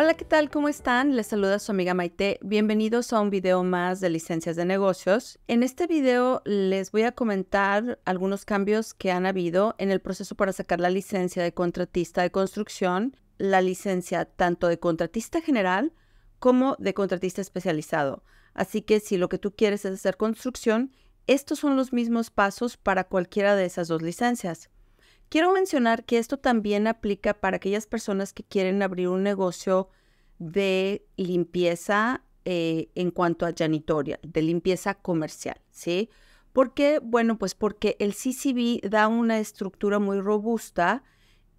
Hola, ¿qué tal? ¿Cómo están? Les saluda su amiga Maite. Bienvenidos a un video más de licencias de negocios. En este video les voy a comentar algunos cambios que han habido en el proceso para sacar la licencia de contratista de construcción, la licencia tanto de contratista general como de contratista especializado. Así que si lo que tú quieres es hacer construcción, estos son los mismos pasos para cualquiera de esas dos licencias. Quiero mencionar que esto también aplica para aquellas personas que quieren abrir un negocio de limpieza eh, en cuanto a janitorial, de limpieza comercial, ¿sí? ¿Por qué? Bueno, pues porque el CCB da una estructura muy robusta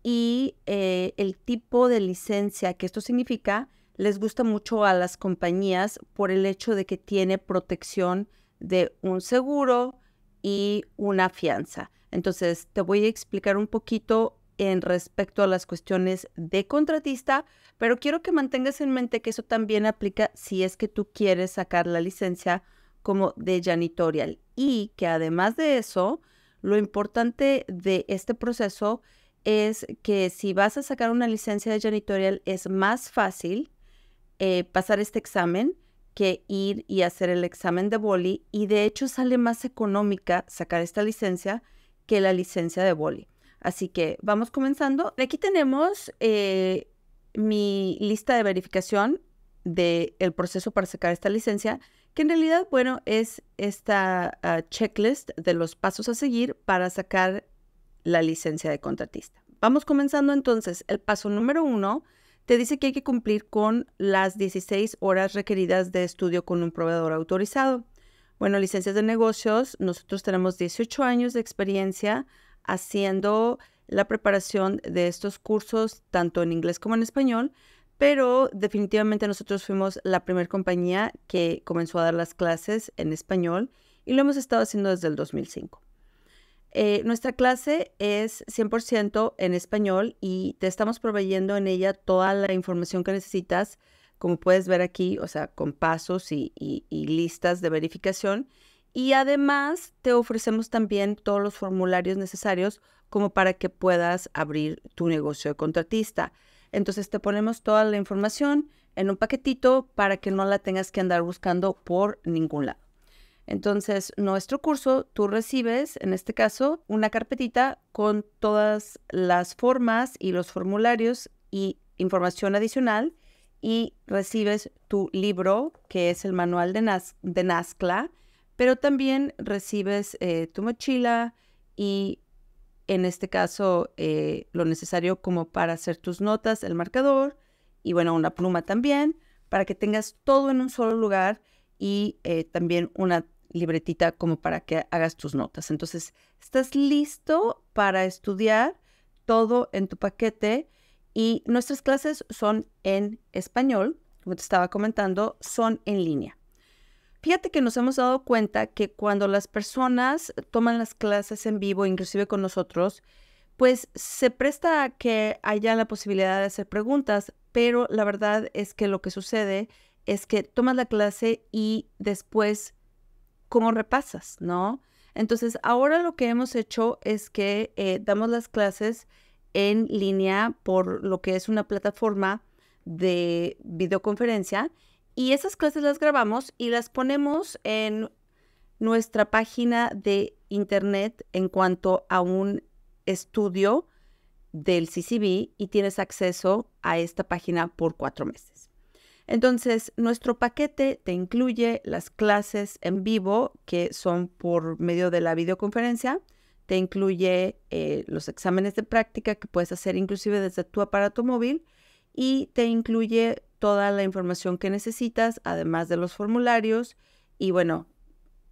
y eh, el tipo de licencia que esto significa les gusta mucho a las compañías por el hecho de que tiene protección de un seguro y una fianza. Entonces, te voy a explicar un poquito en respecto a las cuestiones de contratista, pero quiero que mantengas en mente que eso también aplica si es que tú quieres sacar la licencia como de janitorial y que además de eso, lo importante de este proceso es que si vas a sacar una licencia de janitorial es más fácil eh, pasar este examen que ir y hacer el examen de boli y de hecho sale más económica sacar esta licencia que la licencia de boli. Así que vamos comenzando. Aquí tenemos eh, mi lista de verificación del el proceso para sacar esta licencia, que en realidad, bueno, es esta ah, checklist de los pasos a seguir para sacar la licencia de contratista. Vamos comenzando entonces. El paso número uno te dice que hay que cumplir con las 16 horas requeridas de estudio con un proveedor autorizado. Bueno, licencias de negocios, nosotros tenemos 18 años de experiencia haciendo la preparación de estos cursos, tanto en inglés como en español, pero definitivamente nosotros fuimos la primera compañía que comenzó a dar las clases en español y lo hemos estado haciendo desde el 2005. Eh, nuestra clase es 100% en español y te estamos proveyendo en ella toda la información que necesitas como puedes ver aquí, o sea, con pasos y, listas de verificación. Y además te ofrecemos también todos los formularios necesarios como para que puedas abrir tu negocio de contratista. Entonces te ponemos toda la información en un paquetito para que no la tengas que andar buscando por ningún lado. Entonces, nuestro curso, tú recibes, en este caso, una carpetita con todas las formas y los formularios y información adicional y recibes tu libro, que es el manual de, de Nazcla, pero también recibes eh, tu mochila y en este caso eh, lo necesario como para hacer tus notas, el marcador y bueno, una pluma también, para que tengas todo en un solo lugar y eh, también una libretita como para que hagas tus notas. Entonces, estás listo para estudiar todo en tu paquete y nuestras clases son en español, como te estaba comentando, son en línea. Fíjate que nos hemos dado cuenta que cuando las personas toman las clases en vivo, inclusive con nosotros, pues se presta a que haya la posibilidad de hacer preguntas, pero la verdad es que lo que sucede es que tomas la clase y después, ¿cómo repasas? ¿No? Entonces, ahora lo que hemos hecho es que eh, damos las clases en línea por lo que es una plataforma de videoconferencia y esas clases las grabamos y las ponemos en nuestra página de internet en cuanto a un estudio del CCB y tienes acceso a esta página por cuatro meses. Entonces, nuestro paquete te incluye las clases en vivo que son por medio de la videoconferencia, te incluye eh, los exámenes de práctica que puedes hacer inclusive desde tu aparato móvil y te incluye toda la información que necesitas, además de los formularios. Y bueno,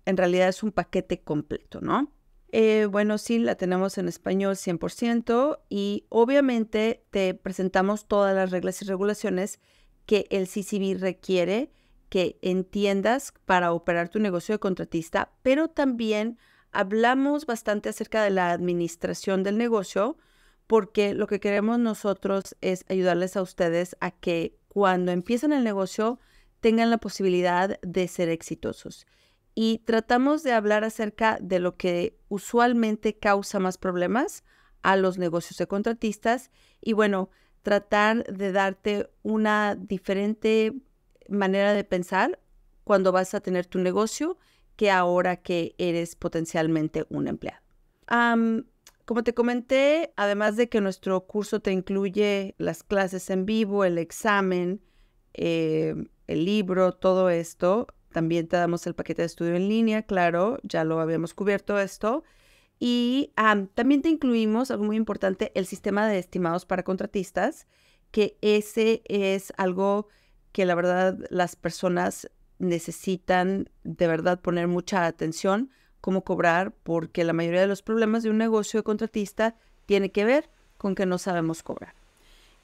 en realidad es un paquete completo, ¿no? Eh, bueno, sí, la tenemos en español 100% y obviamente te presentamos todas las reglas y regulaciones que el CCB requiere que entiendas para operar tu negocio de contratista, pero también hablamos bastante acerca de la administración del negocio porque lo que queremos nosotros es ayudarles a ustedes a que cuando empiezan el negocio tengan la posibilidad de ser exitosos. Y tratamos de hablar acerca de lo que usualmente causa más problemas a los negocios de contratistas y bueno, tratar de darte una diferente manera de pensar cuando vas a tener tu negocio que ahora que eres potencialmente un empleado. como te comenté, además de que nuestro curso te incluye las clases en vivo, el examen, eh, el libro, todo esto, también te damos el paquete de estudio en línea, claro, ya lo habíamos cubierto esto. Y también te incluimos, algo muy importante, el sistema de estimados para contratistas, que ese es algo que la verdad las personas necesitan de verdad poner mucha atención cómo cobrar, porque la mayoría de los problemas de un negocio de contratista tiene que ver con que no sabemos cobrar.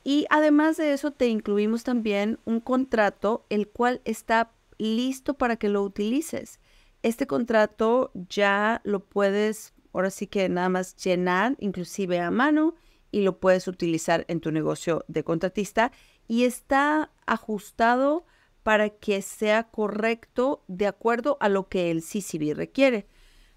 Y además de eso, te incluimos también un contrato, el cual está listo para que lo utilices. Este contrato ya lo puedes, ahora sí que nada más llenar, inclusive a mano, y lo puedes utilizar en tu negocio de contratista. Y está ajustado para que sea correcto de acuerdo a lo que el CCB requiere.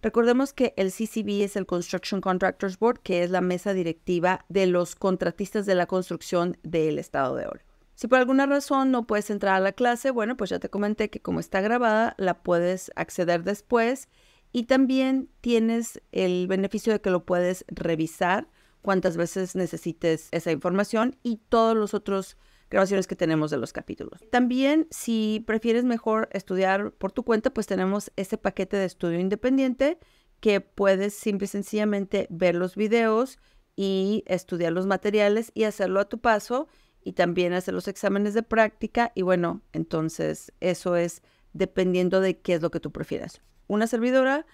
Recordemos que el CCB es el Construction Contractors Board, que es la mesa directiva de los contratistas de la construcción del estado de oro. Si por alguna razón no puedes entrar a la clase, bueno, pues ya te comenté que como está grabada, la puedes acceder después y también tienes el beneficio de que lo puedes revisar cuantas veces necesites esa información y todos los otros grabaciones que tenemos de los capítulos. También, si prefieres mejor estudiar por tu cuenta, pues tenemos este paquete de estudio independiente que puedes simple y sencillamente ver los videos y estudiar los materiales y hacerlo a tu paso y también hacer los exámenes de práctica. Y bueno, entonces eso es dependiendo de qué es lo que tú prefieras. Una servidora,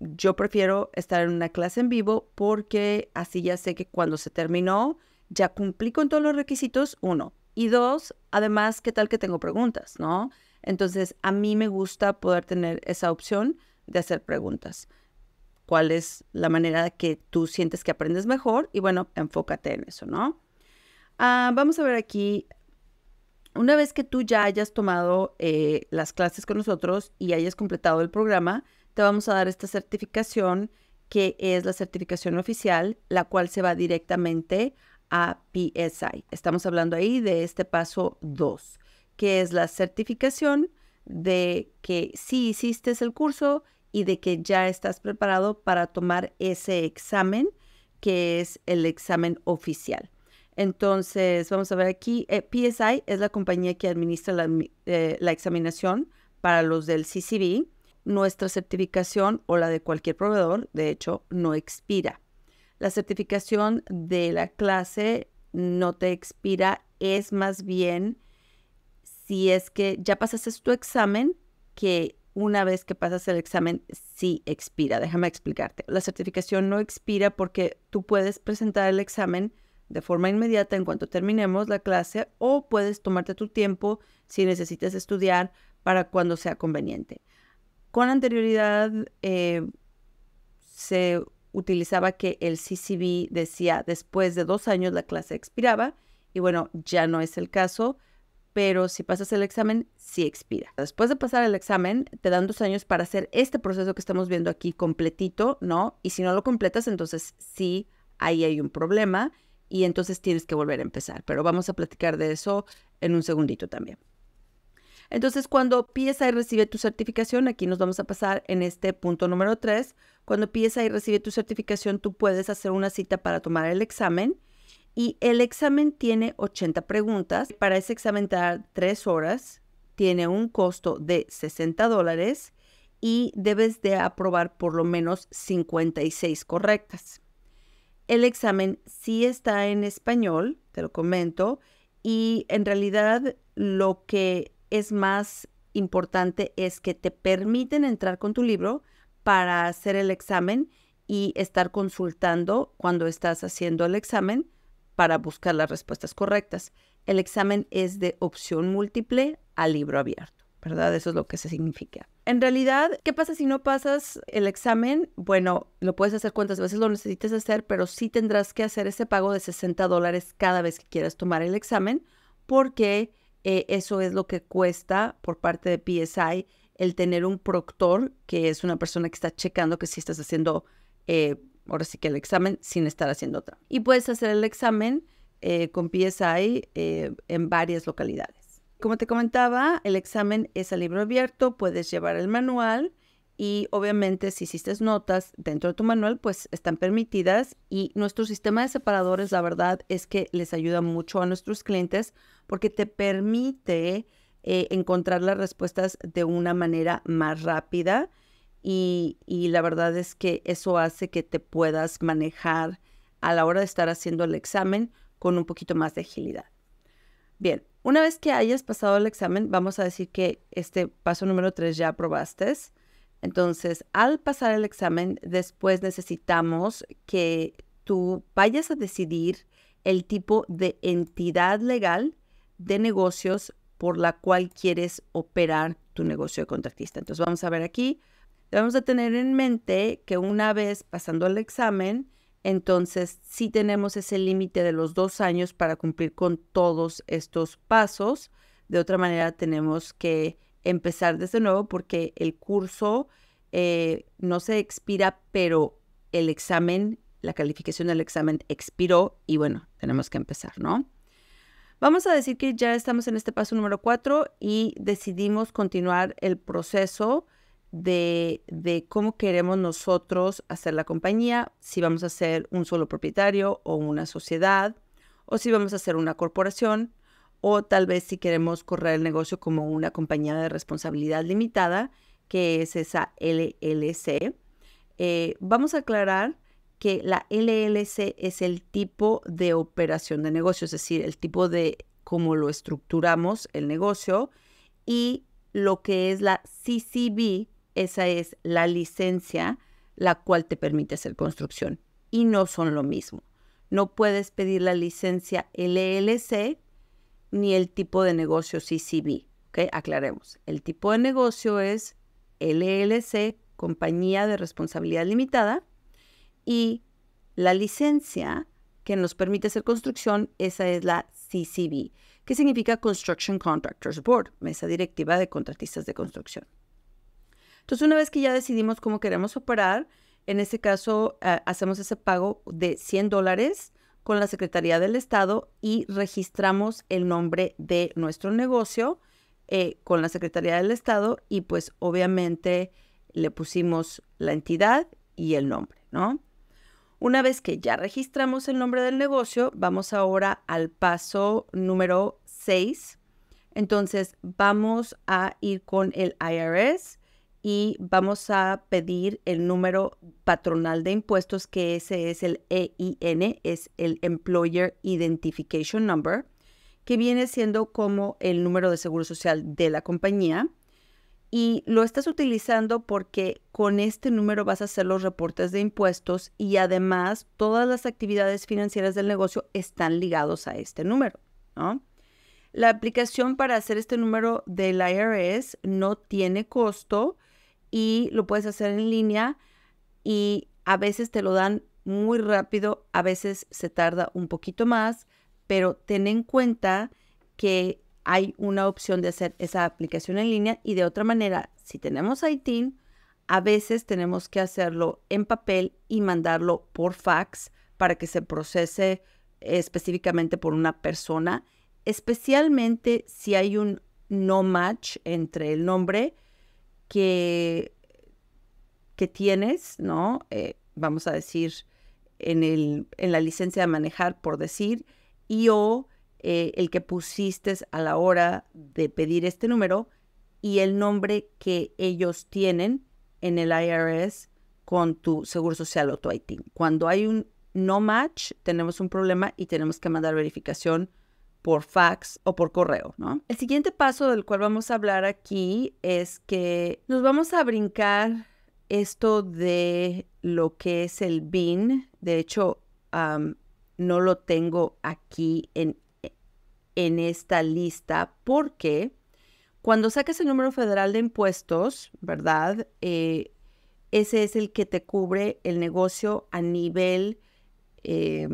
yo prefiero estar en una clase en vivo porque así ya sé que cuando se terminó, ya cumplí con todos los requisitos. Uno, y dos, además, ¿qué tal que tengo preguntas, no? Entonces, a mí me gusta poder tener esa opción de hacer preguntas. ¿Cuál es la manera que tú sientes que aprendes mejor? Y bueno, enfócate en eso, ¿no? Ah, vamos a ver aquí. Una vez que tú ya hayas tomado eh, las clases con nosotros y hayas completado el programa, te vamos a dar esta certificación que es la certificación oficial, la cual se va directamente a PSI. Estamos hablando ahí de este paso 2, que es la certificación de que sí hiciste el curso y de que ya estás preparado para tomar ese examen, que es el examen oficial. Entonces, vamos a ver aquí, eh, PSI es la compañía que administra la, eh, la examinación para los del CCB. Nuestra certificación o la de cualquier proveedor, de hecho, no expira. La certificación de la clase no te expira, es más bien si es que ya pasaste tu examen, que una vez que pasas el examen sí expira. Déjame explicarte. La certificación no expira porque tú puedes presentar el examen de forma inmediata en cuanto terminemos la clase o puedes tomarte tu tiempo si necesitas estudiar para cuando sea conveniente. Con anterioridad eh, se utilizaba que el CCB decía después de dos años la clase expiraba y bueno, ya no es el caso, pero si pasas el examen, sí expira. Después de pasar el examen, te dan dos años para hacer este proceso que estamos viendo aquí completito, ¿no? Y si no lo completas, entonces sí, ahí hay un problema y entonces tienes que volver a empezar, pero vamos a platicar de eso en un segundito también. Entonces, cuando y recibe tu certificación, aquí nos vamos a pasar en este punto número 3, cuando pides ahí recibe tu certificación, tú puedes hacer una cita para tomar el examen. Y el examen tiene 80 preguntas. Para ese examen da 3 horas. Tiene un costo de 60 dólares y debes de aprobar por lo menos 56 correctas. El examen sí está en español, te lo comento, y en realidad lo que es más importante es que te permiten entrar con tu libro para hacer el examen y estar consultando cuando estás haciendo el examen para buscar las respuestas correctas. El examen es de opción múltiple a libro abierto, ¿verdad? Eso es lo que se significa. En realidad, ¿qué pasa si no pasas el examen? Bueno, lo puedes hacer cuantas veces lo necesites hacer, pero sí tendrás que hacer ese pago de 60 dólares cada vez que quieras tomar el examen, porque eh, eso es lo que cuesta por parte de PSI el tener un proctor, que es una persona que está checando que si estás haciendo, eh, ahora sí que el examen, sin estar haciendo otra. Y puedes hacer el examen eh, con PSI eh, en varias localidades. Como te comentaba, el examen es a libro abierto, puedes llevar el manual y obviamente si hiciste notas dentro de tu manual, pues están permitidas y nuestro sistema de separadores, la verdad es que les ayuda mucho a nuestros clientes porque te permite eh, encontrar las respuestas de una manera más rápida y, y, la verdad es que eso hace que te puedas manejar a la hora de estar haciendo el examen con un poquito más de agilidad. Bien, una vez que hayas pasado el examen, vamos a decir que este paso número 3 ya aprobaste. Entonces, al pasar el examen, después necesitamos que tú vayas a decidir el tipo de entidad legal de negocios por la cual quieres operar tu negocio de contratista. Entonces vamos a ver aquí, debemos a tener en mente que una vez pasando el examen, entonces sí tenemos ese límite de los dos años para cumplir con todos estos pasos. De otra manera tenemos que empezar desde nuevo porque el curso eh, no se expira, pero el examen, la calificación del examen expiró y bueno, tenemos que empezar, ¿no? Vamos a decir que ya estamos en este paso número cuatro y decidimos continuar el proceso de, cómo queremos nosotros hacer la compañía, si vamos a ser un solo propietario o una sociedad, o si vamos a ser una corporación, o tal vez si queremos correr el negocio como una compañía de responsabilidad limitada, que es esa LLC. Eh, vamos a aclarar que la LLC es el tipo de operación de negocio, es decir, el tipo de cómo lo estructuramos el negocio y lo que es la CCB, esa es la licencia la cual te permite hacer construcción y no son lo mismo. No puedes pedir la licencia LLC ni el tipo de negocio CCB. ¿ok? Aclaremos, el tipo de negocio es LLC, compañía de responsabilidad limitada, y la licencia que nos permite hacer construcción, esa es la CCB, que significa Construction Contractors Board, mesa directiva de contratistas de construcción. Entonces, una vez que ya decidimos cómo queremos operar, en este caso eh, hacemos ese pago de 100 dólares con la Secretaría del Estado y registramos el nombre de nuestro negocio eh, con la Secretaría del Estado y pues obviamente le pusimos la entidad y el nombre, ¿no? Una vez que ya registramos el nombre del negocio, vamos ahora al paso número 6. Entonces vamos a ir con el IRS y vamos a pedir el número patronal de impuestos, que ese es el EIN, es el Employer Identification Number, que viene siendo como el número de seguro social de la compañía y lo estás utilizando porque con este número vas a hacer los reportes de impuestos y además todas las actividades financieras del negocio están ligados a este número, La aplicación para hacer este número del IRS no tiene costo y lo puedes hacer en línea y a veces te lo dan muy rápido, a veces se tarda un poquito más, pero ten en cuenta que hay una opción de hacer esa aplicación en línea y de otra manera, si tenemos ITIN, a veces tenemos que hacerlo en papel y mandarlo por fax para que se procese específicamente por una persona, especialmente si hay un no match entre el nombre que, que tienes, ¿no? Eh, vamos a decir, en, el, en la licencia de manejar, por decir, y o eh, el que pusiste a la hora de pedir este número y el nombre que ellos tienen en el IRS con tu seguro social o tu ITIN. Cuando hay un no match, tenemos un problema y tenemos que mandar verificación por fax o por correo, ¿no? El siguiente paso del cual vamos a hablar aquí es que nos vamos a brincar esto de lo que es el BIN. De hecho, no lo tengo aquí en en esta lista porque cuando sacas el número federal de impuestos, ¿verdad? Eh, ese es el que te cubre el negocio a nivel, eh,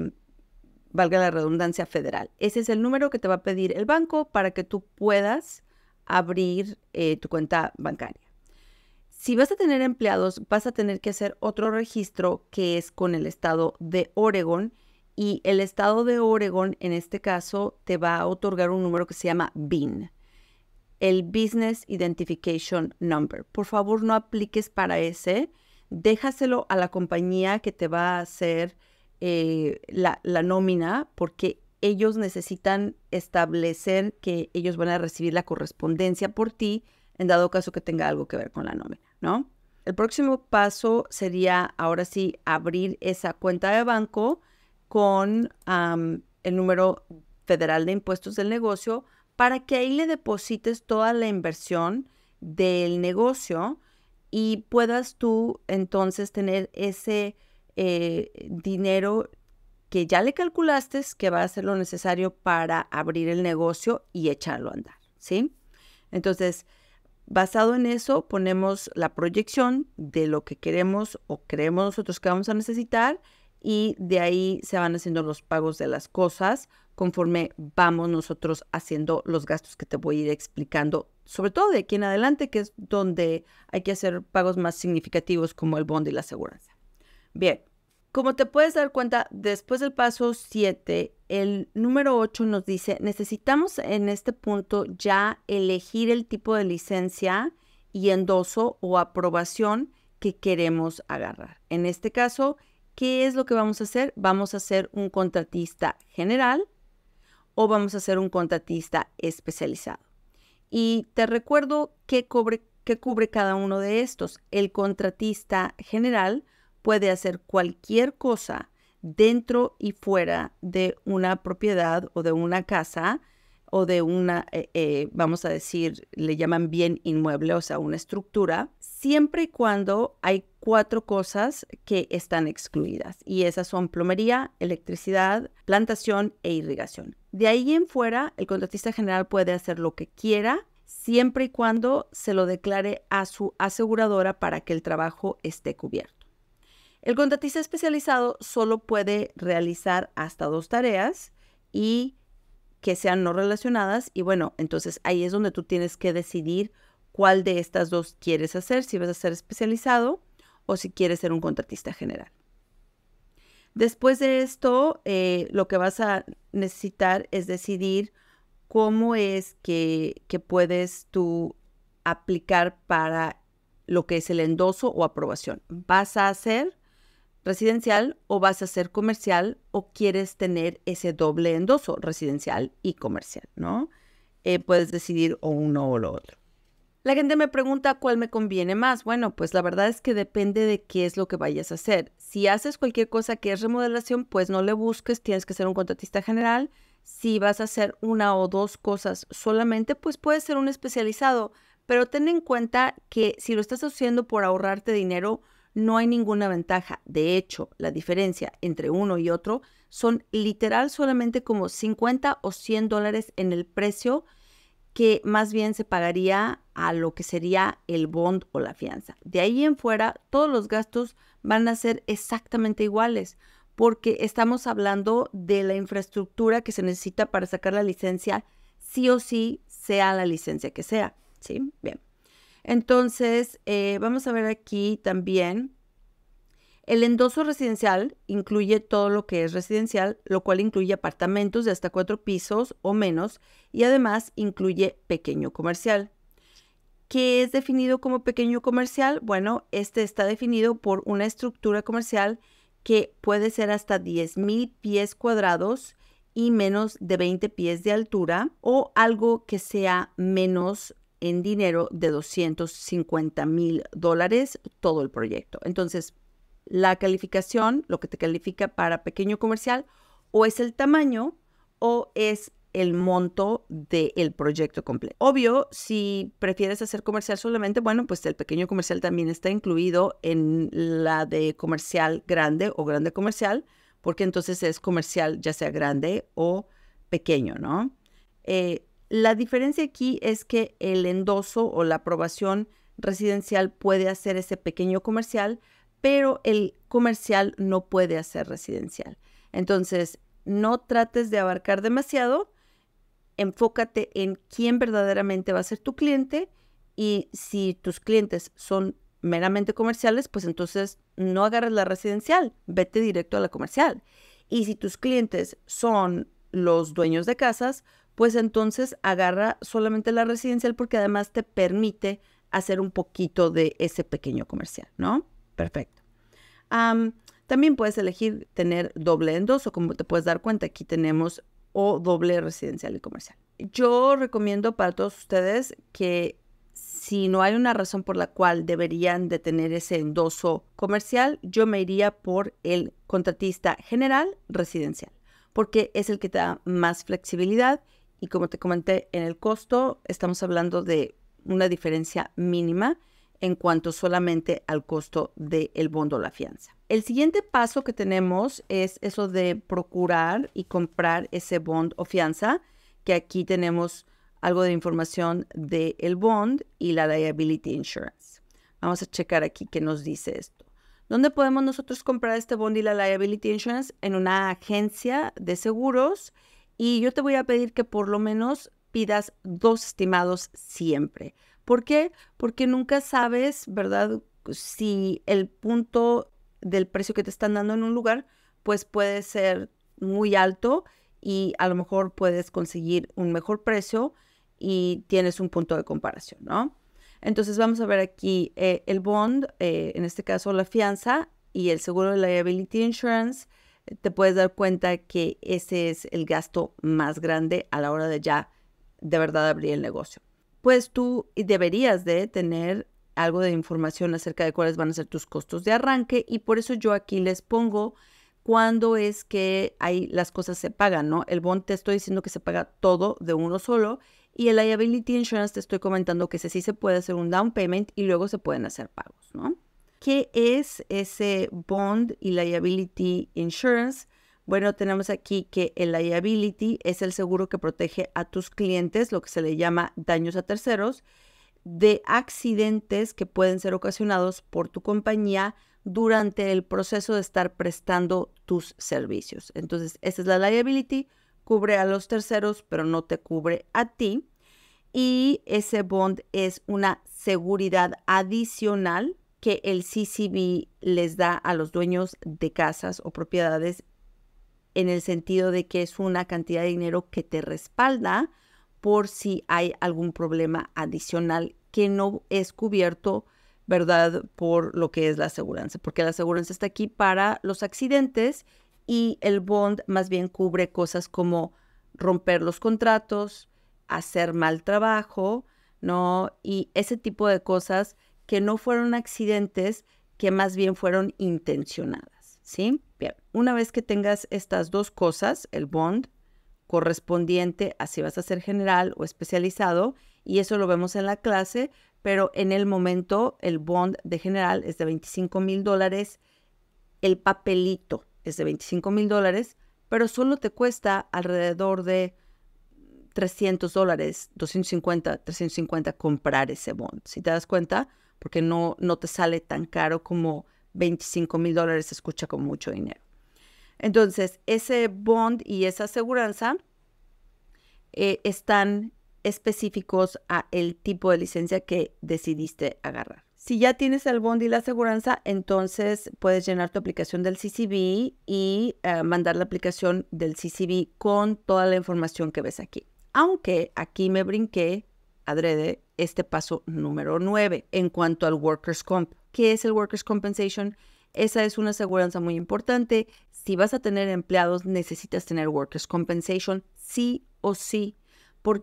valga la redundancia, federal. Ese es el número que te va a pedir el banco para que tú puedas abrir eh, tu cuenta bancaria. Si vas a tener empleados, vas a tener que hacer otro registro que es con el estado de Oregon y el estado de Oregon, en este caso, te va a otorgar un número que se llama BIN, el Business Identification Number. Por favor, no apliques para ese, déjaselo a la compañía que te va a hacer eh, la, nómina, porque ellos necesitan establecer que ellos van a recibir la correspondencia por ti, en dado caso que tenga algo que ver con la nómina, ¿no? El próximo paso sería ahora sí abrir esa cuenta de banco con el número federal de impuestos del negocio para que ahí le deposites toda la inversión del negocio y puedas tú entonces tener ese eh, dinero que ya le calculaste que va a ser lo necesario para abrir el negocio y echarlo a andar, ¿sí? Entonces, basado en eso, ponemos la proyección de lo que queremos o creemos nosotros que vamos a necesitar y de ahí se van haciendo los pagos de las cosas conforme vamos nosotros haciendo los gastos que te voy a ir explicando, sobre todo de aquí en adelante, que es donde hay que hacer pagos más significativos como el bond y la aseguranza. Bien, como te puedes dar cuenta, después del paso 7, el número 8 nos dice, necesitamos en este punto ya elegir el tipo de licencia y endoso o aprobación que queremos agarrar. En este caso, ¿qué es lo que vamos a hacer? Vamos a hacer un contratista general o vamos a hacer un contratista especializado. Y te recuerdo qué cubre, cada uno de estos. El contratista general puede hacer cualquier cosa dentro y fuera de una propiedad o de una casa o de una, eh, eh, vamos a decir, le llaman bien inmueble, o sea, una estructura siempre y cuando hay cuatro cosas que están excluidas y esas son plomería, electricidad, plantación e irrigación. De ahí en fuera, el contratista general puede hacer lo que quiera siempre y cuando se lo declare a su aseguradora para que el trabajo esté cubierto. El contratista especializado solo puede realizar hasta dos tareas y que sean no relacionadas y bueno, entonces ahí es donde tú tienes que decidir cuál de estas dos quieres hacer, si vas a ser especializado o si quieres ser un contratista general. Después de esto, eh, lo que vas a necesitar es decidir cómo es que, puedes tú aplicar para lo que es el endoso o aprobación. ¿Vas a hacer residencial o vas a hacer comercial o quieres tener ese doble endoso residencial y comercial, ¿no? Eh, puedes decidir o uno o lo otro. La gente me pregunta cuál me conviene más. Bueno, pues la verdad es que depende de qué es lo que vayas a hacer. Si haces cualquier cosa que es remodelación, pues no le busques, tienes que ser un contratista general. Si vas a hacer una o dos cosas solamente, pues puedes ser un especializado. Pero ten en cuenta que si lo estás haciendo por ahorrarte dinero, no hay ninguna ventaja. De hecho, la diferencia entre uno y otro son literal solamente como 50 o 100 dólares en el precio que más bien se pagaría a lo que sería el bond o la fianza. De ahí en fuera, todos los gastos van a ser exactamente iguales, porque estamos hablando de la infraestructura que se necesita para sacar la licencia, sí o sí, sea la licencia que sea. ¿Sí? Bien. Entonces, eh, vamos a ver aquí también el endoso residencial incluye todo lo que es residencial, lo cual incluye apartamentos de hasta cuatro pisos o menos y además incluye pequeño comercial. ¿Qué es definido como pequeño comercial? Bueno, este está definido por una estructura comercial que puede ser hasta 10.000 pies cuadrados y menos de 20 pies de altura o algo que sea menos en dinero de 250 mil dólares todo el proyecto. Entonces, la calificación, lo que te califica para pequeño comercial, o es el tamaño o es el monto del proyecto completo. Obvio, si prefieres hacer comercial solamente, bueno, pues el pequeño comercial también está incluido en la de comercial grande o grande comercial, porque entonces es comercial ya sea grande o pequeño, ¿no? Eh, la diferencia aquí es que el endoso o la aprobación residencial puede hacer ese pequeño comercial, pero el comercial no puede hacer residencial. Entonces, no trates de abarcar demasiado, enfócate en quién verdaderamente va a ser tu cliente y si tus clientes son meramente comerciales, pues entonces no agarres la residencial, vete directo a la comercial. Y si tus clientes son los dueños de casas, pues entonces agarra solamente la residencial porque además te permite hacer un poquito de ese pequeño comercial, ¿no? Perfecto. también puedes elegir tener doble endoso, como te puedes dar cuenta, aquí tenemos o doble residencial y comercial. Yo recomiendo para todos ustedes que si no hay una razón por la cual deberían de tener ese endoso comercial, yo me iría por el contratista general residencial, porque es el que te da más flexibilidad y como te comenté en el costo, estamos hablando de una diferencia mínima en cuanto solamente al costo del el bondo o la fianza. El siguiente paso que tenemos es eso de procurar y comprar ese bond o fianza, que aquí tenemos algo de información del el bond y la liability insurance. Vamos a checar aquí qué nos dice esto. ¿Dónde podemos nosotros comprar este bond y la liability insurance? En una agencia de seguros. Y yo te voy a pedir que por lo menos pidas dos estimados siempre. ¿Por qué? Porque nunca sabes, ¿verdad? Si el punto del precio que te están dando en un lugar, pues puede ser muy alto y a lo mejor puedes conseguir un mejor precio y tienes un punto de comparación, ¿no? Entonces vamos a ver aquí eh, el bond, eh, en este caso la fianza y el seguro de liability insurance. Eh, te puedes dar cuenta que ese es el gasto más grande a la hora de ya de verdad abrir el negocio pues tú deberías de tener algo de información acerca de cuáles van a ser tus costos de arranque y por eso yo aquí les pongo cuándo es que ahí las cosas se pagan, ¿no? El bond te estoy diciendo que se paga todo de uno solo y el liability insurance te estoy comentando que ese sí se puede hacer un down payment y luego se pueden hacer pagos, ¿no? ¿Qué es ese bond y liability insurance? Bueno, tenemos aquí que el liability es el seguro que protege a tus clientes, lo que se le llama daños a terceros, de accidentes que pueden ser ocasionados por tu compañía durante el proceso de estar prestando tus servicios. Entonces, esa es la liability, cubre a los terceros, pero no te cubre a ti. Y ese bond es una seguridad adicional que el CCB les da a los dueños de casas o propiedades en el sentido de que es una cantidad de dinero que te respalda por si hay algún problema adicional que no es cubierto, ¿verdad? Por lo que es la aseguranza, porque la aseguranza está aquí para los accidentes y el bond más bien cubre cosas como romper los contratos, hacer mal trabajo, ¿no? Y ese tipo de cosas que no fueron accidentes, que más bien fueron intencionadas, ¿sí? Bien, una vez que tengas estas dos cosas, el bond correspondiente así vas a ser general o especializado, y eso lo vemos en la clase, pero en el momento el bond de general es de 25 mil dólares, el papelito es de 25 mil dólares, pero solo te cuesta alrededor de 300 dólares, 250, 350 comprar ese bond. Si te das cuenta, porque no, no te sale tan caro como 25 mil dólares se escucha con mucho dinero. Entonces, ese bond y esa aseguranza eh, están específicos a el tipo de licencia que decidiste agarrar. Si ya tienes el bond y la aseguranza, entonces puedes llenar tu aplicación del CCB y eh, mandar la aplicación del CCB con toda la información que ves aquí. Aunque aquí me brinqué de este paso número 9 en cuanto al workers' comp. que es el workers' compensation? Esa es una aseguranza muy importante. Si vas a tener empleados, necesitas tener workers' compensation, sí o sí. ¿Por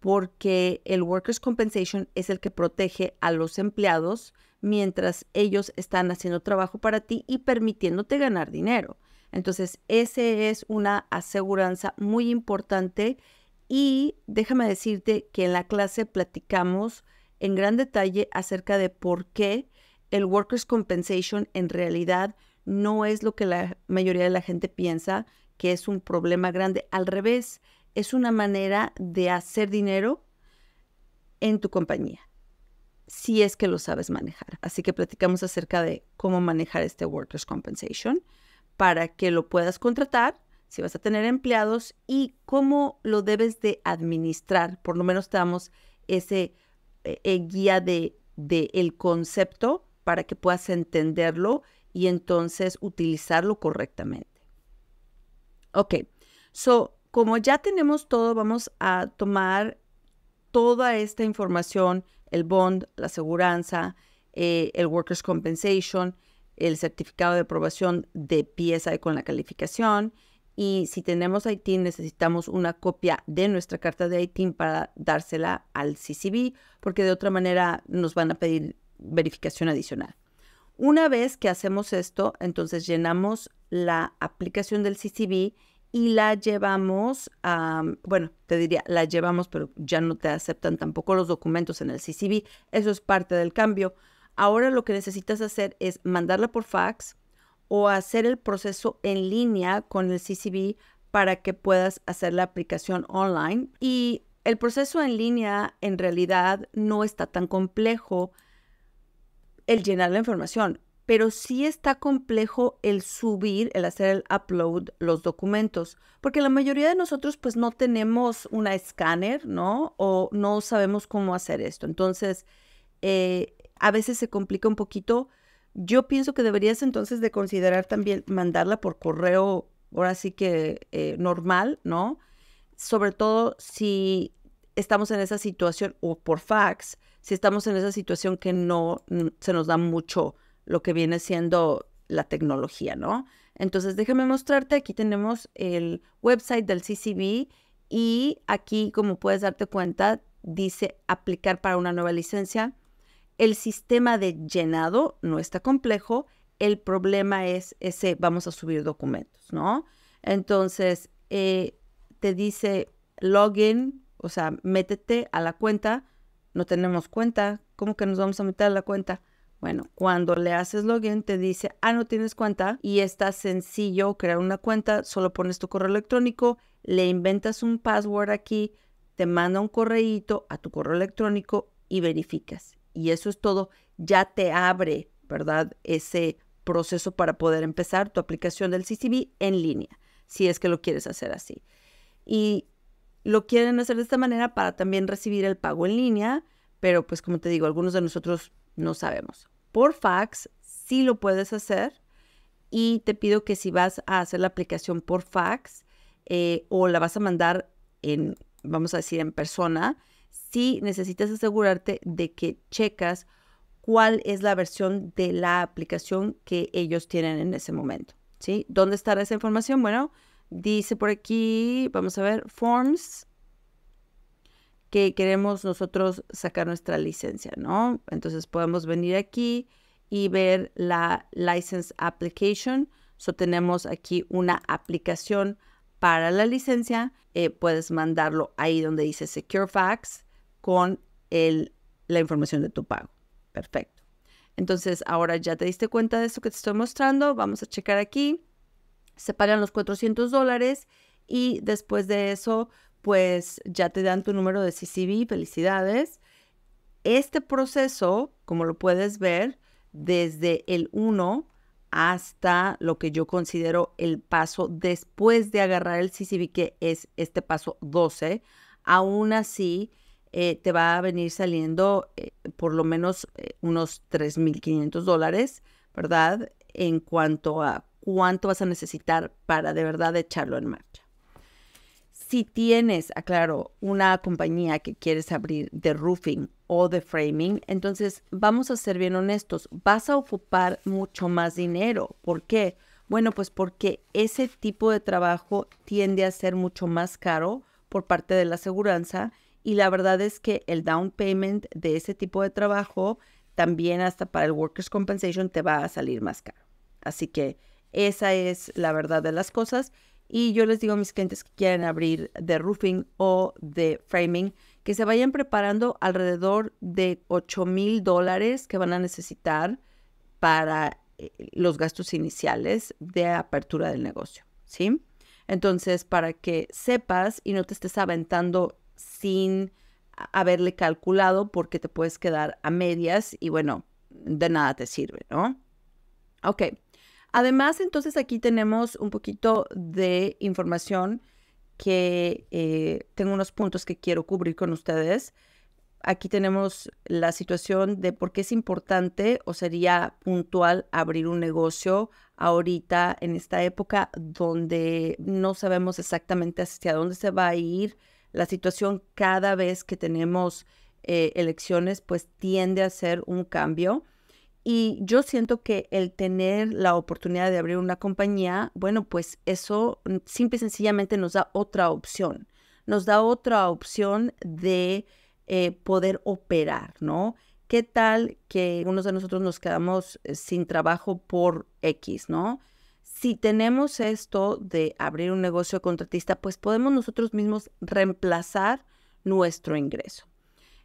Porque el workers' compensation es el que protege a los empleados mientras ellos están haciendo trabajo para ti y permitiéndote ganar dinero. Entonces, esa es una aseguranza muy importante y déjame decirte que en la clase platicamos en gran detalle acerca de por qué el workers' compensation en realidad no es lo que la mayoría de la gente piensa, que es un problema grande. Al revés, es una manera de hacer dinero en tu compañía, si es que lo sabes manejar. Así que platicamos acerca de cómo manejar este workers' compensation para que lo puedas contratar si vas a tener empleados y cómo lo debes de administrar. Por lo menos te damos ese eh, eh, guía de, el concepto para que puedas entenderlo y entonces utilizarlo correctamente. Ok, so como ya tenemos todo, vamos a tomar toda esta información, el bond, la aseguranza, eh, el workers' compensation, el certificado de aprobación de PSI con la calificación, y si tenemos ITIN necesitamos una copia de nuestra carta de ITIN para dársela al CCB porque de otra manera nos van a pedir verificación adicional. Una vez que hacemos esto, entonces llenamos la aplicación del CCB y la llevamos a, bueno, te diría, la llevamos, pero ya no te aceptan tampoco los documentos en el CCB. Eso es parte del cambio. Ahora lo que necesitas hacer es mandarla por fax, o hacer el proceso en línea con el CCB para que puedas hacer la aplicación online. Y el proceso en línea en realidad no está tan complejo el llenar la información, pero sí está complejo el subir, el hacer el upload los documentos, porque la mayoría de nosotros pues no tenemos una escáner, ¿no? O no sabemos cómo hacer esto. Entonces, eh, a veces se complica un poquito yo pienso que deberías entonces de considerar también mandarla por correo, ahora sí que eh, normal, ¿no? Sobre todo si estamos en esa situación, o por fax, si estamos en esa situación que no se nos da mucho lo que viene siendo la tecnología, ¿no? Entonces, déjame mostrarte, aquí tenemos el website del CCB y aquí, como puedes darte cuenta, dice aplicar para una nueva licencia. El sistema de llenado no está complejo. El problema es ese, vamos a subir documentos, ¿no? Entonces, eh, te dice login, o sea, métete a la cuenta. No tenemos cuenta. ¿Cómo que nos vamos a meter a la cuenta? Bueno, cuando le haces login te dice, ah, no tienes cuenta y está sencillo crear una cuenta, solo pones tu correo electrónico, le inventas un password aquí, te manda un correíto a tu correo electrónico y verificas y eso es todo, ya te abre, ¿verdad? Ese proceso para poder empezar tu aplicación del CCB en línea, si es que lo quieres hacer así. Y lo quieren hacer de esta manera para también recibir el pago en línea, pero pues como te digo, algunos de nosotros no sabemos. Por fax sí lo puedes hacer y te pido que si vas a hacer la aplicación por fax eh, o la vas a mandar en, vamos a decir, en persona, si necesitas asegurarte de que checas cuál es la versión de la aplicación que ellos tienen en ese momento. ¿sí? ¿Dónde estará esa información? Bueno, dice por aquí, vamos a ver, forms, que queremos nosotros sacar nuestra licencia, ¿no? Entonces podemos venir aquí y ver la license application. So tenemos aquí una aplicación para la licencia, eh, puedes mandarlo ahí donde dice Secure Fax con el, la información de tu pago. Perfecto. Entonces, ahora ya te diste cuenta de esto que te estoy mostrando. Vamos a checar aquí. Se pagan los 400 dólares y después de eso, pues ya te dan tu número de CCB. Felicidades. Este proceso, como lo puedes ver, desde el 1 hasta lo que yo considero el paso después de agarrar el CCB, que es este paso 12, aún así eh, te va a venir saliendo eh, por lo menos eh, unos 3.500 dólares, ¿verdad? En cuanto a cuánto vas a necesitar para de verdad echarlo en mar si tienes, aclaro, una compañía que quieres abrir de roofing o de framing, entonces vamos a ser bien honestos, vas a ocupar mucho más dinero. ¿Por qué? Bueno, pues porque ese tipo de trabajo tiende a ser mucho más caro por parte de la aseguranza y la verdad es que el down payment de ese tipo de trabajo también hasta para el workers compensation te va a salir más caro. Así que esa es la verdad de las cosas. Y yo les digo a mis clientes que quieren abrir de roofing o de framing que se vayan preparando alrededor de 8 mil dólares que van a necesitar para eh, los gastos iniciales de apertura del negocio, ¿sí? Entonces, para que sepas y no te estés aventando sin haberle calculado porque te puedes quedar a medias y bueno, de nada te sirve, ¿no? Ok, Además, entonces aquí tenemos un poquito de información que eh, tengo unos puntos que quiero cubrir con ustedes. Aquí tenemos la situación de por qué es importante o sería puntual abrir un negocio ahorita en esta época donde no sabemos exactamente hacia dónde se va a ir. La situación cada vez que tenemos eh, elecciones pues tiende a ser un cambio. Y yo siento que el tener la oportunidad de abrir una compañía, bueno, pues eso mm, simple y sencillamente nos da otra opción. Nos da otra opción de eh, poder operar, ¿no? ¿Qué tal que unos de nosotros nos quedamos eh, sin trabajo por X, ¿no? Si tenemos esto de abrir un negocio contratista, pues podemos nosotros mismos reemplazar nuestro ingreso.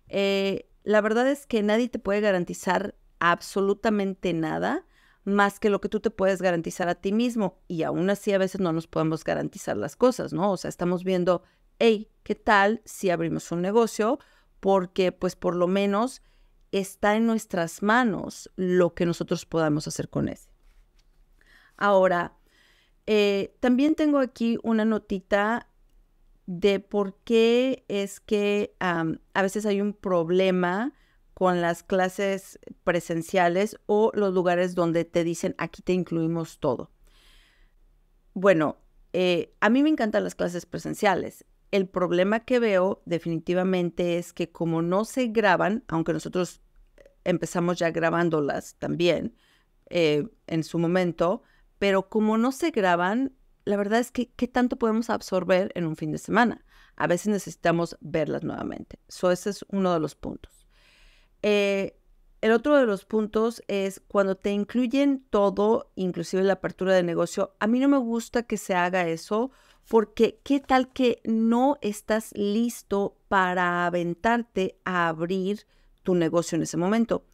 Eh, la verdad es que nadie te puede garantizar absolutamente nada más que lo que tú te puedes garantizar a ti mismo. Y aún así a veces no nos podemos garantizar las cosas, ¿no? O sea, estamos viendo, hey, ¿qué tal si abrimos un negocio? Porque pues por lo menos está en nuestras manos lo que nosotros podamos hacer con ese. Ahora, eh, también tengo aquí una notita de por qué es que a veces hay un problema con las clases presenciales o los lugares donde te dicen aquí te incluimos todo. Bueno, eh, a mí me encantan las clases presenciales. El problema que veo definitivamente es que como no se graban, aunque nosotros empezamos ya grabándolas también eh, en su momento, pero como no se graban, la verdad es que qué tanto podemos absorber en un fin de semana. A veces necesitamos verlas nuevamente. So, ese es uno de los puntos. Eh, el otro de los puntos es cuando te incluyen todo, inclusive la apertura de negocio, a mí no me gusta que se haga eso porque qué tal que no estás listo para aventarte a abrir tu negocio en ese momento.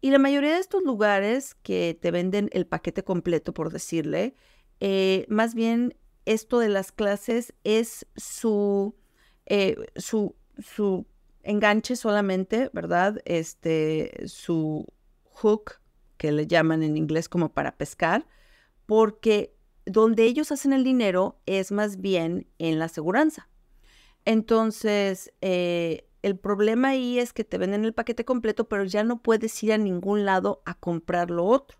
Y la mayoría de estos lugares que te venden el paquete completo, por decirle, eh, más bien esto de las clases es su, eh, su, su enganche solamente, ¿verdad? Este, su hook, que le llaman en inglés como para pescar, porque donde ellos hacen el dinero es más bien en la aseguranza. Entonces, eh, el problema ahí es que te venden el paquete completo, pero ya no puedes ir a ningún lado a comprar lo otro.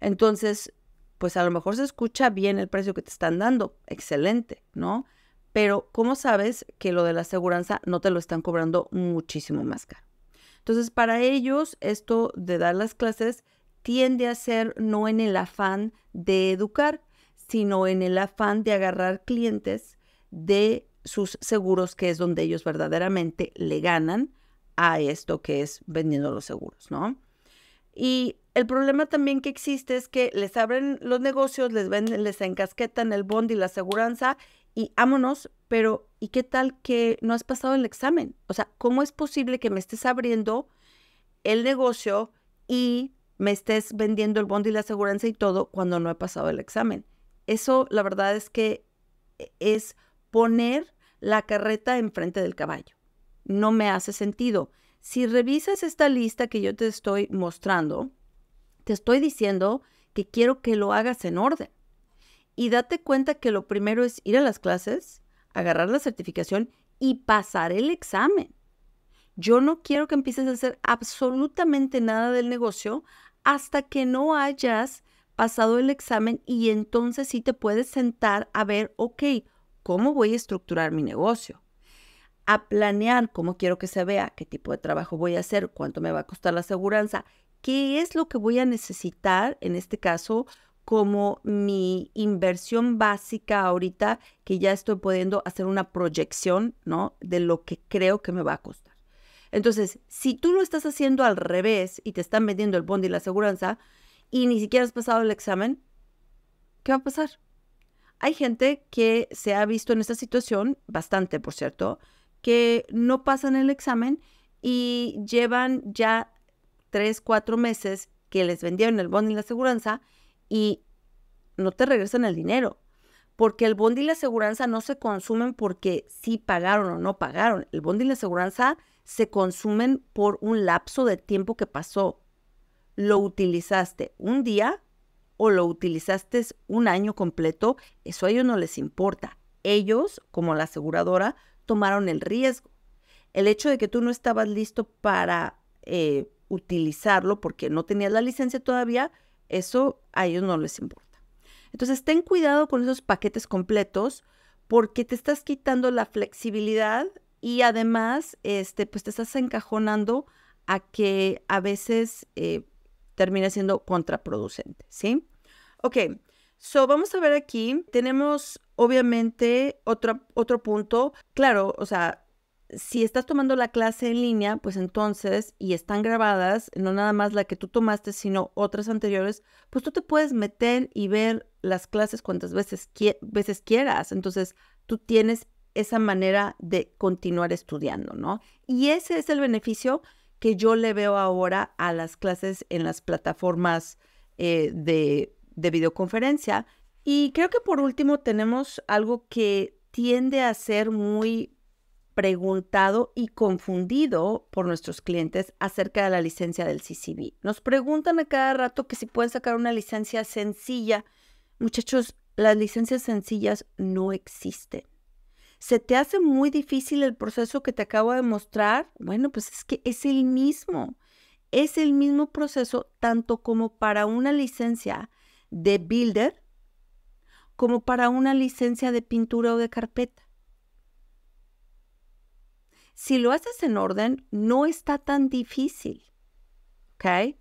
Entonces, pues a lo mejor se escucha bien el precio que te están dando, excelente, ¿no? Pero ¿cómo sabes que lo de la aseguranza no te lo están cobrando muchísimo más caro? Entonces, para ellos, esto de dar las clases tiende a ser no en el afán de educar, sino en el afán de agarrar clientes de sus seguros, que es donde ellos verdaderamente le ganan a esto que es vendiendo los seguros, ¿no? Y el problema también que existe es que les abren los negocios, les, venden, les encasquetan el bond y la aseguranza y ámonos, pero ¿y qué tal que no has pasado el examen? O sea, ¿cómo es posible que me estés abriendo el negocio y me estés vendiendo el bondo y la aseguranza y todo cuando no he pasado el examen? Eso la verdad es que e, es poner la carreta enfrente del caballo. No me hace sentido. Si revisas esta lista que yo te estoy mostrando, te estoy diciendo que quiero que lo hagas en orden y date cuenta que lo primero es ir a las clases, agarrar la certificación y pasar el examen. Yo no quiero que empieces a hacer absolutamente nada del negocio hasta que no hayas pasado el examen y entonces sí te puedes sentar a ver, ok, ¿cómo voy a estructurar mi negocio? A planear cómo quiero que se vea, qué tipo de trabajo voy a hacer, cuánto me va a costar la aseguranza, qué es lo que voy a necesitar, en este caso, como mi inversión básica ahorita, que ya estoy pudiendo hacer una proyección, ¿no? De lo que creo que me va a costar. Entonces, si tú lo estás haciendo al revés y te están vendiendo el bond y la aseguranza y ni siquiera has pasado el examen, ¿qué va a pasar? Hay gente que se ha visto en esta situación, bastante por cierto, que no pasan el examen y llevan ya tres, cuatro meses que les vendieron el bond y la aseguranza y no te regresan el dinero. Porque el bondi y la aseguranza no se consumen porque sí pagaron o no pagaron. El bond y la aseguranza se consumen por un lapso de tiempo que pasó. Lo utilizaste un día o lo utilizaste un año completo, eso a ellos no les importa. Ellos, como la aseguradora, tomaron el riesgo. El hecho de que tú no estabas listo para eh, utilizarlo porque no tenías la licencia todavía, eso a ellos no les importa. Entonces, ten cuidado con esos paquetes completos porque te estás quitando la flexibilidad y además, este, pues te estás encajonando a que a veces termine eh, termina siendo contraproducente, ¿sí? Ok, so vamos a ver aquí, tenemos obviamente otro, otro punto, claro, o sea, si estás tomando la clase en línea, pues entonces, y están grabadas, no nada más la que tú tomaste, sino otras anteriores, pues tú te puedes meter y ver las clases cuantas veces, quieras. Entonces, tú tienes esa manera de continuar estudiando, ¿no? Y ese es el beneficio que yo le veo ahora a las clases en las plataformas eh, de, de videoconferencia. Y creo que por último tenemos algo que tiende a ser muy preguntado y confundido por nuestros clientes acerca de la licencia del CCB. Nos preguntan a cada rato que si pueden sacar una licencia sencilla. Muchachos, las licencias sencillas no existen. ¿Se te hace muy difícil el proceso que te acabo de mostrar? Bueno, pues es que es el mismo. Es el mismo proceso tanto como para una licencia de builder como para una licencia de pintura o de carpeta. Si lo haces en orden, no está tan difícil. ¿Ok?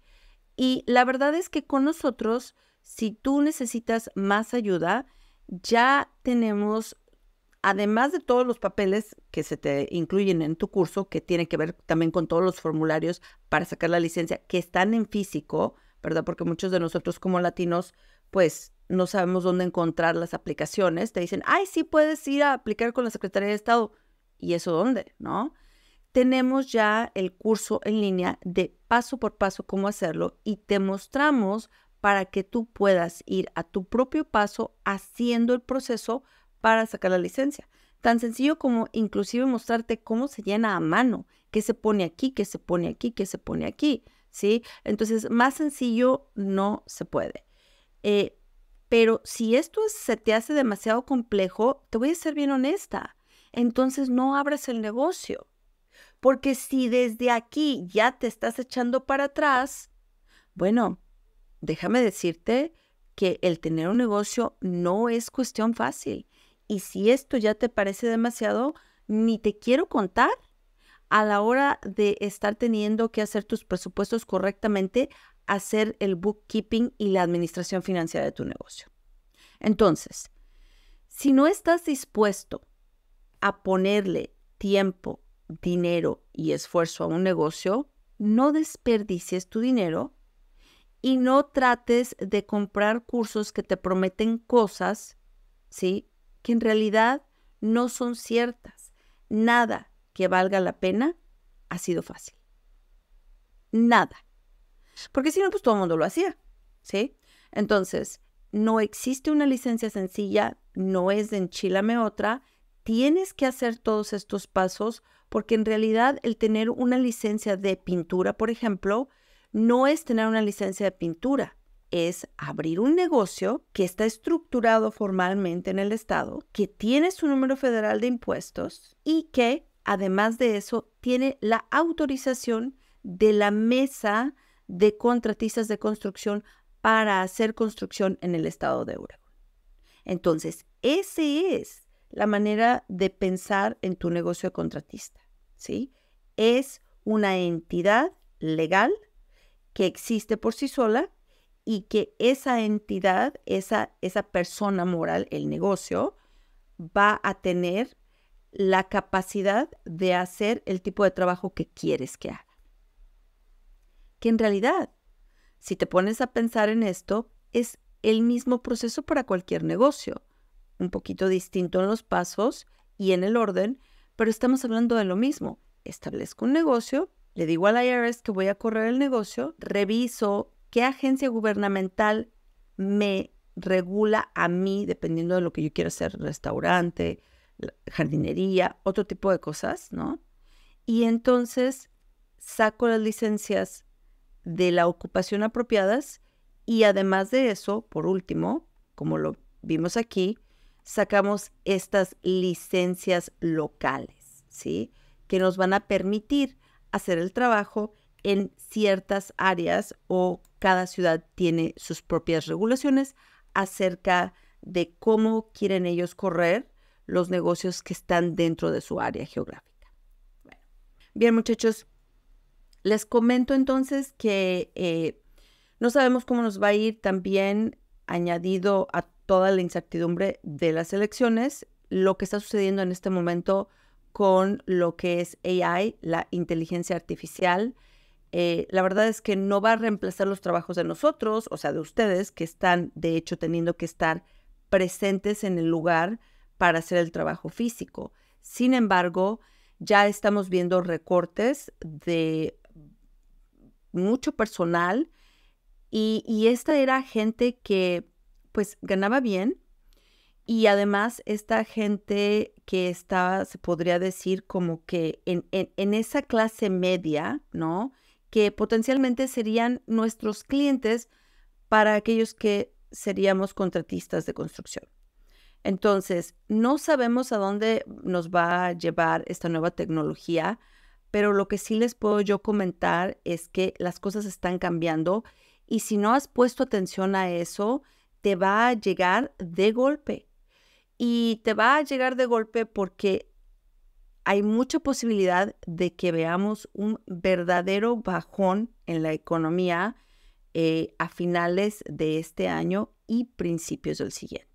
Y la verdad es que con nosotros, si tú necesitas más ayuda, ya tenemos, además de todos los papeles que se te incluyen en tu curso, que tienen que ver también con todos los formularios para sacar la licencia, que están en físico, ¿verdad? Porque muchos de nosotros como latinos, pues no sabemos dónde encontrar las aplicaciones. Te dicen, ay, sí puedes ir a aplicar con la Secretaría de Estado. ¿Y eso dónde? ¿No? Tenemos ya el curso en línea de paso por paso cómo hacerlo y te mostramos para que tú puedas ir a tu propio paso haciendo el proceso para sacar la licencia. Tan sencillo como inclusive mostrarte cómo se llena a mano, qué se pone aquí, qué se pone aquí, qué se pone aquí, ¿sí? Entonces, más sencillo no se puede. Eh, pero si esto se te hace demasiado complejo, te voy a ser bien honesta entonces no abras el negocio. Porque si desde aquí ya te estás echando para atrás, bueno, déjame decirte que el tener un negocio no es cuestión fácil. Y si esto ya te parece demasiado, ni te quiero contar a la hora de estar teniendo que hacer tus presupuestos correctamente, hacer el bookkeeping y la administración financiera de tu negocio. Entonces, si no estás dispuesto a ponerle tiempo, dinero y esfuerzo a un negocio, no desperdicies tu dinero y no trates de comprar cursos que te prometen cosas, ¿sí? Que en realidad no son ciertas. Nada que valga la pena ha sido fácil. Nada. Porque si no, pues todo el mundo lo hacía, ¿sí? Entonces, no existe una licencia sencilla, no es de enchilame otra, tienes que hacer todos estos pasos porque en realidad el tener una licencia de pintura, por ejemplo, no es tener una licencia de pintura, es abrir un negocio que está estructurado formalmente en el Estado, que tiene su número federal de impuestos y que, además de eso, tiene la autorización de la mesa de contratistas de construcción para hacer construcción en el Estado de Oregon. Entonces, ese es la manera de pensar en tu negocio de contratista, ¿sí? Es una entidad legal que existe por sí sola y que esa entidad, esa, esa persona moral, el negocio, va a tener la capacidad de hacer el tipo de trabajo que quieres que haga. Que en realidad, si te pones a pensar en esto, es el mismo proceso para cualquier negocio un poquito distinto en los pasos y en el orden, pero estamos hablando de lo mismo. Establezco un negocio, le digo al IRS que voy a correr el negocio, reviso qué agencia gubernamental me regula a mí, dependiendo de lo que yo quiera hacer, restaurante, jardinería, otro tipo de cosas, ¿no? Y entonces saco las licencias de la ocupación apropiadas y además de eso, por último, como lo vimos aquí, sacamos estas licencias locales, ¿sí? Que nos van a permitir hacer el trabajo en ciertas áreas o cada ciudad tiene sus propias regulaciones acerca de cómo quieren ellos correr los negocios que están dentro de su área geográfica. Bien muchachos, les comento entonces que eh, no sabemos cómo nos va a ir también añadido a toda la incertidumbre de las elecciones, lo que está sucediendo en este momento con lo que es AI, la inteligencia artificial. Eh, la verdad es que no va a reemplazar los trabajos de nosotros, o sea, de ustedes, que están de hecho teniendo que estar presentes en el lugar para hacer el trabajo físico. Sin embargo, ya estamos viendo recortes de mucho personal y, y esta era gente que pues ganaba bien y además esta gente que estaba, se podría decir como que en, en esa clase media, ¿no? Que potencialmente serían nuestros clientes para aquellos que seríamos contratistas de construcción. Entonces, no sabemos a dónde nos va a llevar esta nueva tecnología, pero lo que sí les puedo yo comentar es que las cosas están cambiando y si no has puesto atención a eso, te va a llegar de golpe. Y te va a llegar de golpe porque hay mucha posibilidad de que veamos un verdadero bajón en la economía eh, a finales de este año y principios del siguiente.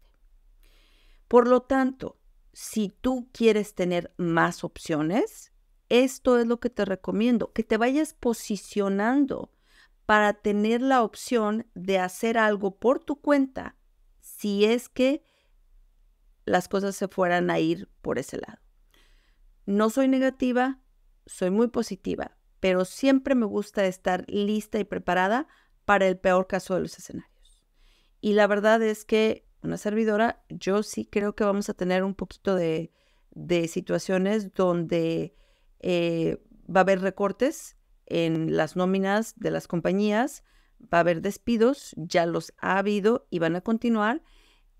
Por lo tanto, si tú quieres tener más opciones, esto es lo que te recomiendo, que te vayas posicionando para tener la opción de hacer algo por tu cuenta si es que las cosas se fueran a ir por ese lado. No soy negativa, soy muy positiva, pero siempre me gusta estar lista y preparada para el peor caso de los escenarios. Y la verdad es que una servidora, yo sí creo que vamos a tener un poquito de, de situaciones donde eh, va a haber recortes en las nóminas de las compañías, va a haber despidos, ya los ha habido y van a continuar.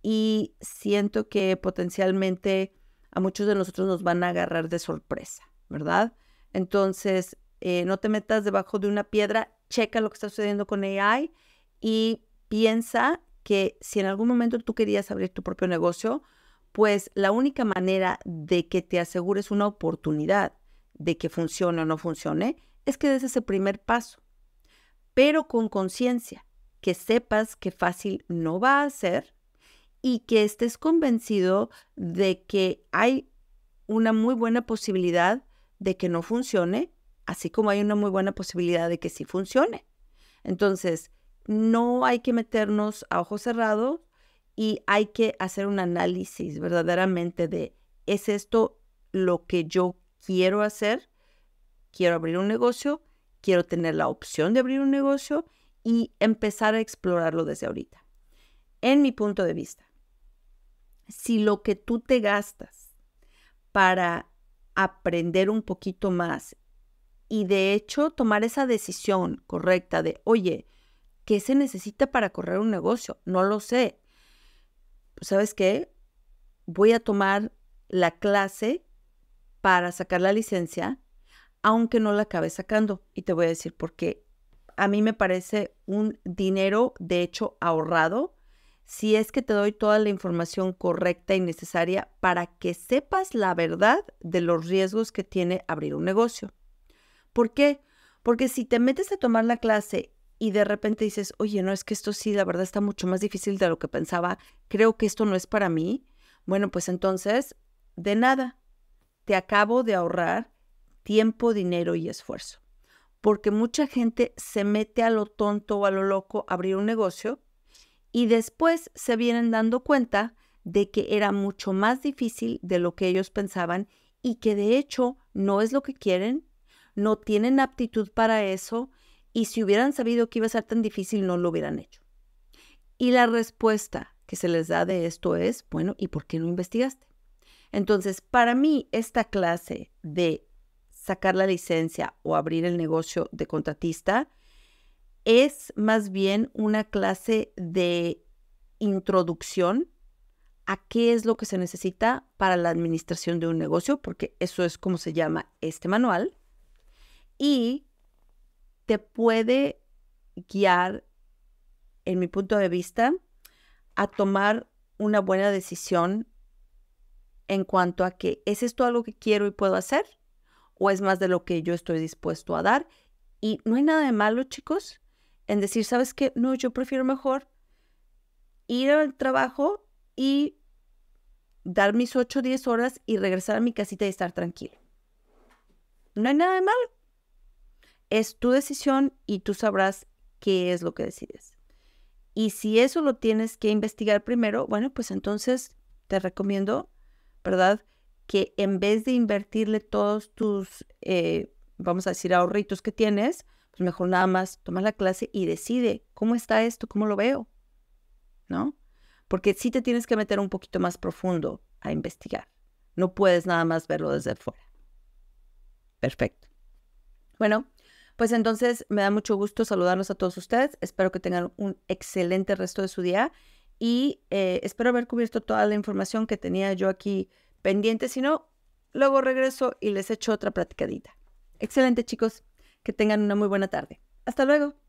Y siento que potencialmente a muchos de nosotros nos van a agarrar de sorpresa, ¿verdad? Entonces, eh, no te metas debajo de una piedra, checa lo que está sucediendo con AI y piensa que si en algún momento tú querías abrir tu propio negocio, pues la única manera de que te asegures una oportunidad de que funcione o no funcione es que des ese primer paso, pero con conciencia, que sepas que fácil no va a ser y que estés convencido de que hay una muy buena posibilidad de que no funcione, así como hay una muy buena posibilidad de que sí funcione. Entonces, no hay que meternos a ojos cerrados y hay que hacer un análisis verdaderamente de, ¿es esto lo que yo quiero hacer? quiero abrir un negocio, quiero tener la opción de abrir un negocio y empezar a explorarlo desde ahorita. En mi punto de vista, si lo que tú te gastas para aprender un poquito más y de hecho tomar esa decisión correcta de, oye, ¿qué se necesita para correr un negocio? No lo sé. Pues, ¿Sabes qué? Voy a tomar la clase para sacar la licencia aunque no la acabé sacando. Y te voy a decir por qué. A mí me parece un dinero, de hecho, ahorrado, si es que te doy toda la información correcta y necesaria para que sepas la verdad de los riesgos que tiene abrir un negocio. ¿Por qué? Porque si te metes a tomar la clase y de repente dices, oye, no, es que esto sí, la verdad está mucho más difícil de lo que pensaba, creo que esto no es para mí, bueno, pues entonces, de nada, te acabo de ahorrar tiempo, dinero y esfuerzo. Porque mucha gente se mete a lo tonto o a lo loco a abrir un negocio y después se vienen dando cuenta de que era mucho más difícil de lo que ellos pensaban y que de hecho no es lo que quieren, no tienen aptitud para eso y si hubieran sabido que iba a ser tan difícil no lo hubieran hecho. Y la respuesta que se les da de esto es, bueno, ¿y por qué no investigaste? Entonces, para mí, esta clase de sacar la licencia o abrir el negocio de contratista, es más bien una clase de introducción a qué es lo que se necesita para la administración de un negocio, porque eso es como se llama este manual, y te puede guiar, en mi punto de vista, a tomar una buena decisión en cuanto a que, ¿es esto algo que quiero y puedo hacer? o es más de lo que yo estoy dispuesto a dar. Y no hay nada de malo, chicos, en decir, ¿sabes qué? No, yo prefiero mejor ir al trabajo y dar mis 8 o 10 horas y regresar a mi casita y estar tranquilo. No hay nada de malo. Es tu decisión y tú sabrás qué es lo que decides. Y si eso lo tienes que investigar primero, bueno, pues entonces te recomiendo, ¿verdad? que en vez de invertirle todos tus, eh, vamos a decir, ahorritos que tienes, pues mejor nada más tomas la clase y decide cómo está esto, cómo lo veo, ¿no? Porque sí te tienes que meter un poquito más profundo a investigar. No puedes nada más verlo desde fuera. Perfecto. Bueno, pues entonces me da mucho gusto saludarlos a todos ustedes. Espero que tengan un excelente resto de su día y eh, espero haber cubierto toda la información que tenía yo aquí pendiente. Si no, luego regreso y les echo otra platicadita. Excelente chicos, que tengan una muy buena tarde. Hasta luego.